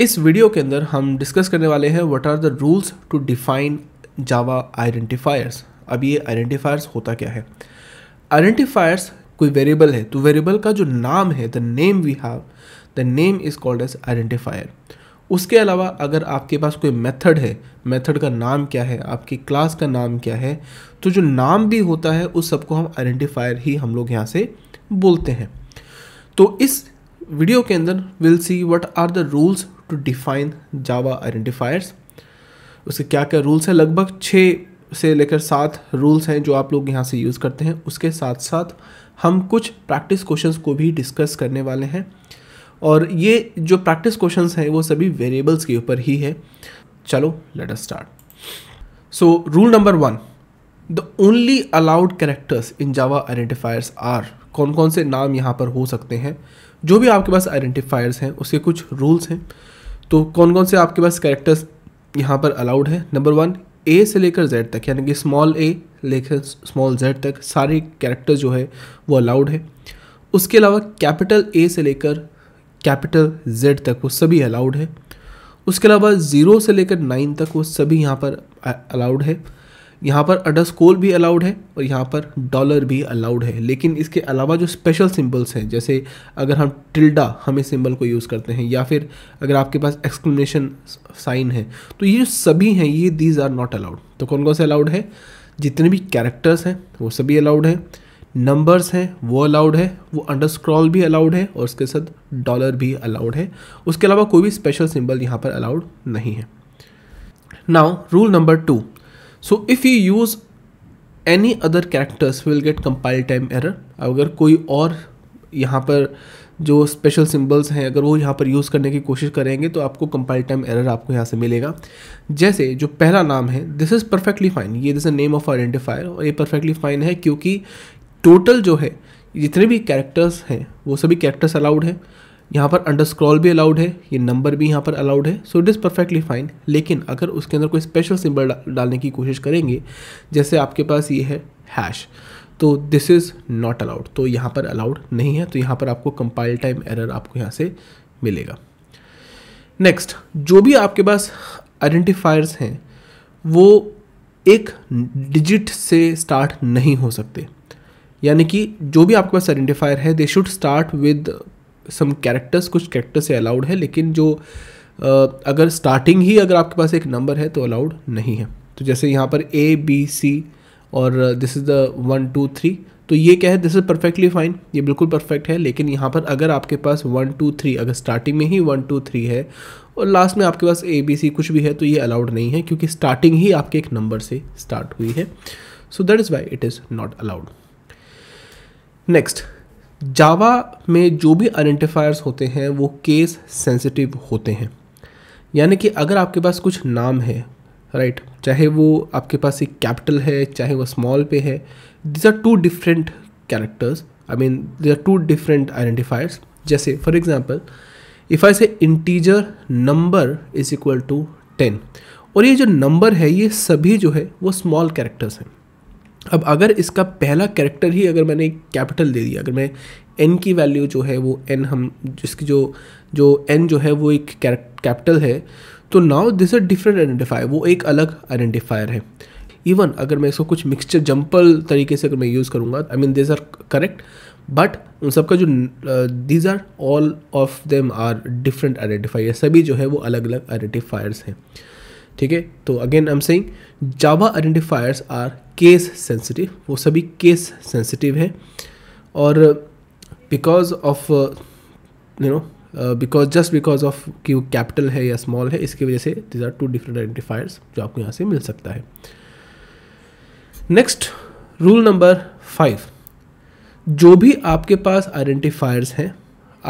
इस वीडियो के अंदर हम डिस्कस करने वाले हैं what are the rules to define Java identifiers अब ये आइडेंटिफायर्स होता क्या है आइडेंटिफायर्स कोई वेरिएबल है तो वेरिएबल का जो नाम है the name we have the name is called as identifier उसके अलावा अगर आपके पास कोई मेथड है मेथड का नाम क्या है आपकी क्लास का नाम क्या है तो जो नाम भी होता है उस सबको हम आइडेंटिफायर ही हम लोग यहाँ से बोलते हैं तो इस वीडियो के अंदर will see what are the rules to define Java identifiers उसके क्या क्या रूल्स हैं लगभग छः से लेकर सात रूल्स हैं जो आप लोग यहाँ से यूज़ करते हैं उसके साथ साथ हम कुछ प्रैक्टिस क्वेश्चंस को भी डिस्कस करने वाले हैं और ये जो प्रैक्टिस क्वेश्चंस हैं वो सभी वेरिएबल्स के ऊपर ही है चलो let us start so rule number one the only allowed characters in Java identifiers are कौन कौन से नाम यहाँ पर हो सकते हैं जो भी आपके पास आइडेंटिफायर्स हैं उसके कुछ रूल्स हैं तो कौन कौन से आपके पास कैरेक्टर्स यहाँ पर अलाउड है नंबर वन ए से लेकर जेड तक यानी कि स्मॉल ए लेकर स्मॉल जेड तक सारे कैरेक्टर जो है वो अलाउड है उसके अलावा कैपिटल ए से लेकर कैपिटल जेड तक वो सभी अलाउड है उसके अलावा ज़ीरो से लेकर नाइन तक वो सभी यहाँ पर अलाउड है यहाँ पर अडस्कोल भी अलाउड है और यहाँ पर डॉलर भी अलाउड है लेकिन इसके अलावा जो स्पेशल सिंबल्स हैं जैसे अगर हम टिल्डा हमें सिंबल को यूज़ करते हैं या फिर अगर आपके पास एक्सक्लेमेशन साइन है तो ये सभी हैं ये दीज आर नॉट अलाउड तो कौन कौन से अलाउड है जितने भी कैरेक्टर्स हैं वो सभी अलाउड हैं नंबर्स हैं वो अलाउड है वो अंडर भी अलाउड है और उसके साथ डॉलर भी अलाउड है उसके अलावा कोई भी स्पेशल सिंबल यहाँ पर अलाउड नहीं है now rule number two so if you use any other characters will get compile time error अगर कोई और यहाँ पर जो स्पेशल सिंबल्स हैं अगर वो यहाँ पर यूज़ करने की कोशिश करेंगे तो आपको कंपाइल टाइम एरर आपको यहाँ से मिलेगा जैसे जो पहला नाम है दिस इज़ परफेक्टली फाइन ये this a name of identifier और ये परफेक्टली फाइन है क्योंकि टोटल जो है जितने भी कैरेक्टर्स हैं वो सभी कैरेक्टर्स अलाउड हैं यहाँ पर अंडर स्क्रॉल भी अलाउड है ये नंबर भी यहाँ पर अलाउड है so it is perfectly fine लेकिन अगर उसके अंदर कोई स्पेशल सिंबल डालने की कोशिश करेंगे जैसे आपके पास ये है हैश तो दिस इज़ नॉट अलाउड तो यहाँ पर अलाउड नहीं है तो यहाँ पर आपको कंपाइल टाइम एरर आपको यहाँ से मिलेगा नेक्स्ट जो भी आपके पास आइडेंटिफायर्स हैं वो एक डिजिट से स्टार्ट नहीं हो सकते यानी कि जो भी आपके पास आइडेंटिफायर है they should start with some characters कुछ कैरेक्टर से अलाउड है लेकिन जो अगर स्टार्टिंग ही अगर आपके पास एक नंबर है तो अलाउड नहीं है तो जैसे यहाँ पर ए बी सी और this is the one two three तो ये क्या है दिस इज़ परफेक्टली फाइन ये बिल्कुल परफेक्ट है लेकिन यहाँ पर अगर आपके पास वन टू थ्री अगर स्टार्टिंग में ही वन टू थ्री है और लास्ट में आपके पास ए बी सी कुछ भी है तो ये अलाउड नहीं है क्योंकि स्टार्टिंग ही आपके एक नंबर से स्टार्ट हुई है so that is why it is not allowed next Java में जो भी आइडेंटिफायर्स होते हैं वो केस सेंसिटिव होते हैं यानी कि अगर आपके पास कुछ नाम है राइट right? चाहे वो आपके पास एक कैपिटल है चाहे वो स्मॉल पे है these are two different characters I mean these are two different identifiers जैसे for example if I say integer number is equal to ten और ये जो नंबर है ये सभी जो है वो स्मॉल कैरेक्टर्स हैं अब अगर इसका पहला कैरेक्टर ही अगर मैंने कैपिटल दे दिया अगर मैं एन की वैल्यू जो है वो एन हम जिसकी जो जो एन जो है वो एक कैपिटल है तो now this a different identifier वो एक अलग आइडेंटिफायर है इवन अगर मैं इसको कुछ मिक्सचर जंपल तरीके से अगर मैं यूज़ करूँगा I mean this are correct but उन सबका जो these are all of them are different identifier सभी जो है वो अलग अलग आइडेंटिफायर्स हैं ठीक है तो again I am saying Java identifiers are case sensitive वो सभी केस सेंसिटिव हैं और because of you know because just because of कि वो कैपिटल है या स्मॉल है इसकी वजह से these are two different identifiers जो आपको यहाँ से मिल सकता है नेक्स्ट रूल नंबर फाइव जो भी आपके पास आइडेंटिफायर्स हैं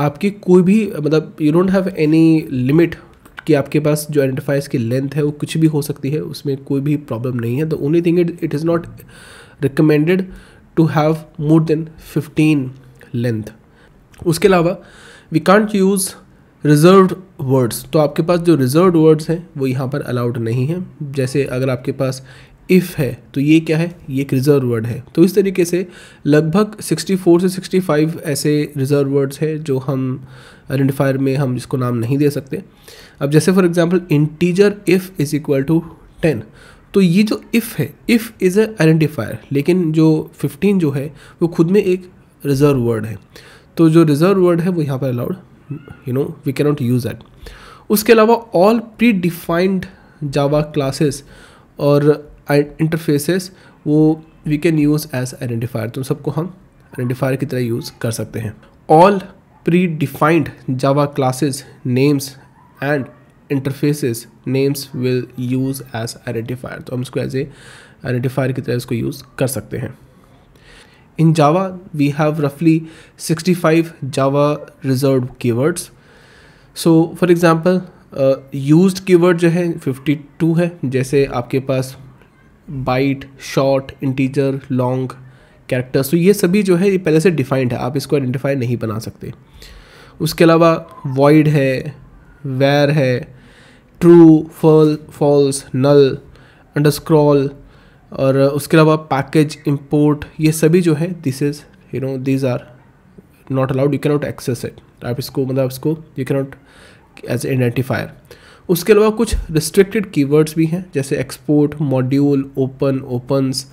आपकी कोई भी मतलब you don't have any limit कि आपके पास जो आइडेंटिफाइज की लेंथ है वो कुछ भी हो सकती है उसमें कोई भी प्रॉब्लम नहीं है the only thing it it is not recommended to have more than fifteen length उसके अलावा we can't use reserve words तो आपके पास जो रिजर्व वर्ड्स हैं वो यहाँ पर अलाउड नहीं है जैसे अगर आपके पास इफ़ है तो ये क्या है ये एक रिजर्व वर्ड है तो इस तरीके से लगभग 64 से 65 ऐसे रिजर्व वर्ड्स हैं जो हम आइडेंटिफायर में हम इसको नाम नहीं दे सकते अब जैसे for example integer if is equal to ten तो ये जो इफ़ है इफ़ इज़ ए आइडेंटिफायर लेकिन जो फिफ्टीन जो है वो खुद में एक रिजर्व वर्ड है तो जो रिजर्व वर्ड है वो यहाँ पर allowed you know we can not use that उसके अलावा all predefined Java classes और इंटरफेसेस वो we can use as identifier तो सबको हम आइडेंटिफायर की तरह यूज़ कर सकते हैं all predefined Java classes names and interfaces names will use as identifier तो हम इसको एज ए आइडेंटिफायर की तरह इसको यूज़ कर सकते हैं इन जावा वी हैव रफली 65 Java reserve keywords so for example use keyword जो है 52 है जैसे आपके पास byte short integer long characters तो ये सभी जो है ये पहले से डिफाइंड है आप इसको आइडेंटिफाई नहीं बना सकते उसके अलावा वॉइड है वेर है true false null underscore और उसके अलावा पैकेज इम्पोर्ट ये सभी जो है this is you know these are not allowed you cannot access it आप इसको मतलब इसको यू कैनॉट एज आइडेंटिफायर उसके अलावा कुछ रिस्ट्रिक्टेड कीवर्ड्स भी हैं जैसे export module open opens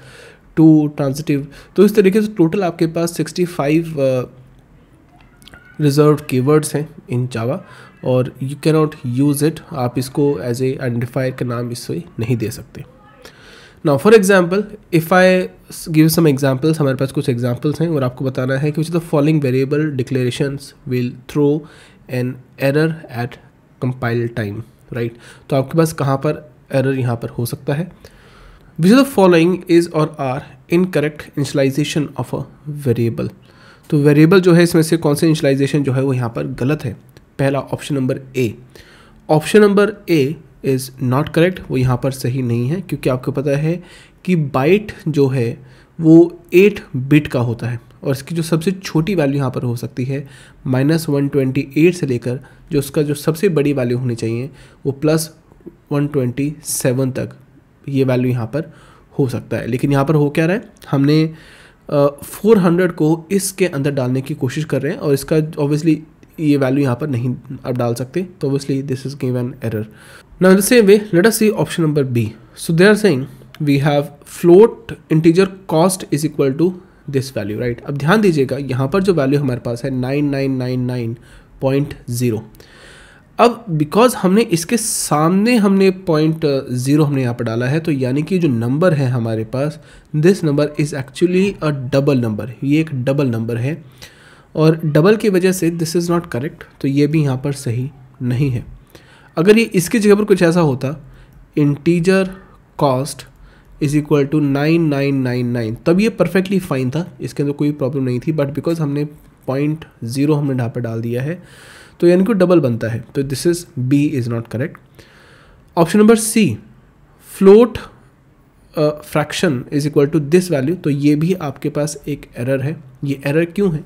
to transitive तो इस तरीके से टोटल आपके पास सिक्सटी फाइव रिजर्व कीवर्ड्स हैं इन जावा और यू कैनॉट यूज़ इट आप इसको एज ए आइडेंटिफायर का नाम इससे नहीं दे सकते ना for example if I give some examples हमारे पास कुछ एग्जाम्पल्स हैं और आपको बताना है कि which the following variable declarations will throw an error at compile time right तो आपके पास कहाँ पर एरर यहाँ पर हो सकता है विच द फॉलोइंग इज़ और are incorrect initialization of a variable तो वेरिएबल जो है इसमें से कौन से इंशलाइजेशन जो है वो यहाँ पर गलत है पहला option number A option number A is not correct वो यहाँ पर सही नहीं है क्योंकि आपको पता है कि बाइट जो है वो एट बिट का होता है और इसकी जो सबसे छोटी वैल्यू यहाँ पर हो सकती है माइनस वन ट्वेंटी एट से लेकर जो उसका जो सबसे बड़ी वैल्यू होनी चाहिए वो प्लस वन ट्वेंटी सेवन तक ये वैल्यू यहाँ पर हो सकता है लेकिन यहाँ पर हो क्या रहा है हमने फोर uh, हंड्रेड को इसके अंदर डालने की कोशिश कर रहे हैं और इसका ऑब्वियसली ये वैल्यू यहाँ पर नहीं आप डाल सकते तो obviously this is give an error now in the same way, let us see option number B. So they are saying we have float integer cost is equal to this value, right? अब ध्यान दीजिएगा यहाँ पर जो value हमारे पास है nine nine nine nine point zero अब बिकॉज हमने इसके सामने हमने पॉइंट ज़ीरो uh, हमने यहाँ पर डाला है तो यानी कि जो नंबर है हमारे पास this number is actually a double number ये एक डबल नंबर है और डबल की वजह से दिस इज़ नॉट करेक्ट तो ये भी यहाँ पर सही नहीं है अगर ये इसकी जगह पर कुछ ऐसा होता integer cost is equal to nine nine nine nine तब ये परफेक्टली फाइन था इसके अंदर कोई प्रॉब्लम नहीं थी बट बिकॉज हमने पॉइंट ज़ीरो हमने यहाँ पर डाल दिया है तो यानी कि डबल बनता है तो this is B is not correct option number C float fraction is equal to this value तो ये भी आपके पास एक एरर है ये एरर क्यों है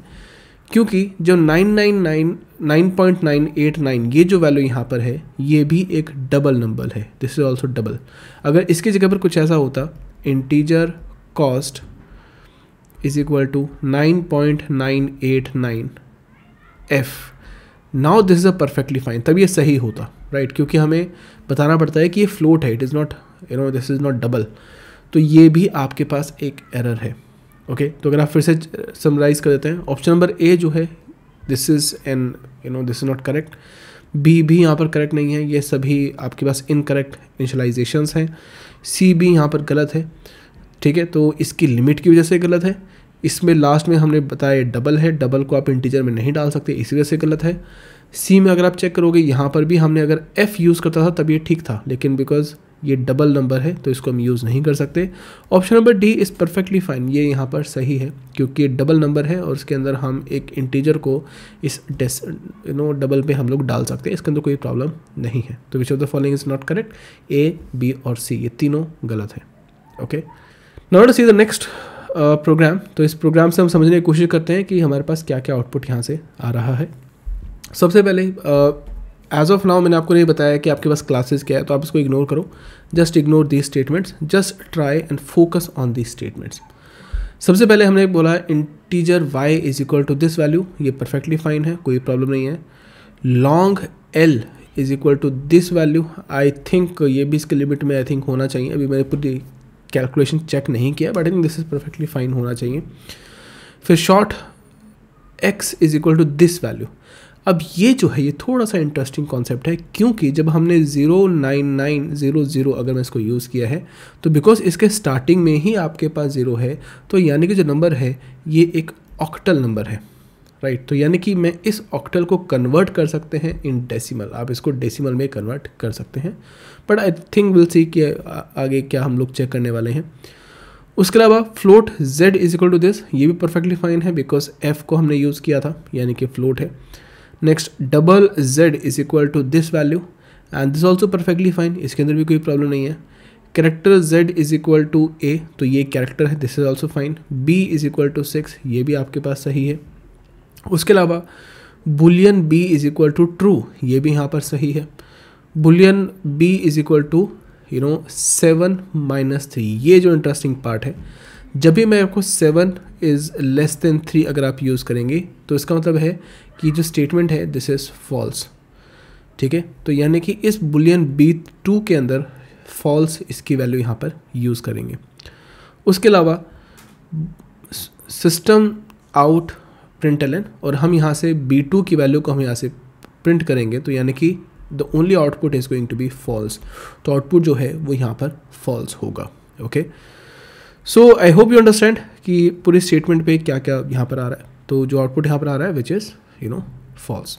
क्योंकि जो 9.989 ये जो वैल्यू यहाँ पर है ये भी एक डबल नंबर है दिस इज ऑल्सो डबल अगर इसकी जगह पर कुछ ऐसा होता integer cost is equal to 9.989 F now this is a perfectly fine तब ये सही होता राइट right? क्योंकि हमें बताना पड़ता है कि ये फ्लोट है it is not you know this is not double तो ये भी आपके पास एक एरर है ओके तो अगर आप फिर से समराइज़ कर देते हैं ऑप्शन नंबर ए जो है this is an you know this is not correct B भी यहाँ पर करेक्ट नहीं है ये सभी आपके पास इनकरेक्ट इनिशलाइजेशन हैं सी भी यहाँ पर गलत है ठीक है तो इसकी लिमिट की वजह से गलत है इसमें लास्ट में हमने बताया डबल है डबल को आप इंटीजर में नहीं डाल सकते इसी वजह से गलत है सी में अगर आप चेक करोगे यहाँ पर भी हमने अगर एफ़ यूज़ करता था तब ये ठीक था लेकिन बिकॉज़ ये डबल नंबर है तो इसको हम यूज़ नहीं कर सकते option number D is perfectly fine ये यहाँ पर सही है क्योंकि ये डबल नंबर है और इसके अंदर हम एक इंटीजर को इस डेस यू नो डबल पे हम लोग डाल सकते हैं इसके अंदर कोई प्रॉब्लम नहीं है तो which of the following is not correct A B और सी ये तीनों गलत है okay not C the next program तो इस प्रोग्राम से हम समझने की कोशिश करते हैं कि हमारे पास क्या क्या आउटपुट यहाँ से आ रहा है सबसे पहले uh, एज ऑफ नाउ मैंने आपको नहीं बताया कि आपके पास क्लासेस क्या है तो आप इसको इग्नोर करो just ignore these statements just try and focus on these statements सबसे पहले हमने बोला integer y is equal to this value ये परफेक्टली फाइन है कोई प्रॉब्लम नहीं है long l is equal to this value I think ये भी इसके लिमिट में आई थिंक होना चाहिए अभी मैंने पूरी कैलकुलेशन चेक नहीं किया but I think this is perfectly fine होना चाहिए फिर short x is equal to this value अब ये जो है ये थोड़ा सा इंटरेस्टिंग कॉन्सेप्ट है क्योंकि जब हमने zero nine nine zero zero अगर मैं इसको यूज़ किया है तो बिकॉज़ इसके स्टार्टिंग में ही आपके पास ज़ीरो है तो यानी कि जो नंबर है ये एक ऑक्टल नंबर है राइट तो यानी कि मैं इस ऑक्टल को कन्वर्ट कर सकते हैं इन डेसिमल आप इसको डेसिमल में कन्वर्ट कर सकते हैं but I think will see कि आगे क्या हम लोग चेक करने वाले हैं उसके अलावा float z is equal to this ये भी परफेक्टली फाइन है बिकॉज f को हमने यूज़ किया था यानी कि फ्लोट है next double Z is equal to this value and this also perfectly fine इसके अंदर भी कोई प्रॉब्लम नहीं है character z is equal to A तो ये कैरेक्टर है this is also fine b is equal to six ये भी आपके पास सही है उसके अलावा boolean b is equal to true ये भी यहाँ पर सही है boolean b is equal to you no seven minus three ये जो इंटरेस्टिंग पार्ट है जब भी मैं आपको seven is less than three अगर आप यूज़ करेंगे तो इसका मतलब है कि जो स्टेटमेंट है दिस इज़ फॉल्स ठीक है तो यानी कि इस बुलियन बी टू के अंदर फॉल्स इसकी वैल्यू यहाँ पर यूज़ करेंगे उसके अलावा सिस्टम आउट प्रिंट एल और हम यहाँ से बी टू की वैल्यू को हम यहाँ से प्रिंट करेंगे तो यानी कि the only output is going to be false तो आउटपुट जो है वो यहाँ पर फॉल्स होगा okay okay? So I hope you understand कि पूरे स्टेटमेंट पे क्या क्या यहाँ पर आ रहा है तो जो आउटपुट यहाँ पर आ रहा है which is you know false